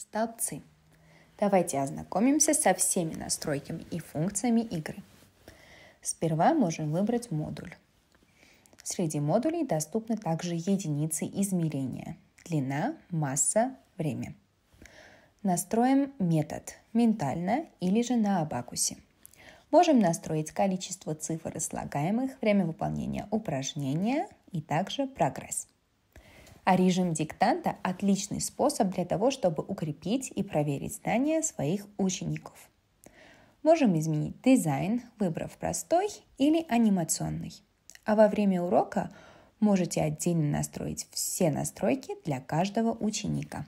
Столбцы. Давайте ознакомимся со всеми настройками и функциями игры. Сперва можем выбрать модуль. Среди модулей доступны также единицы измерения – длина, масса, время. Настроим метод – ментально или же на абакусе. Можем настроить количество цифр и слагаемых, время выполнения упражнения и также прогресс. А режим диктанта – отличный способ для того, чтобы укрепить и проверить знания своих учеников. Можем изменить дизайн, выбрав простой или анимационный. А во время урока можете отдельно настроить все настройки для каждого ученика.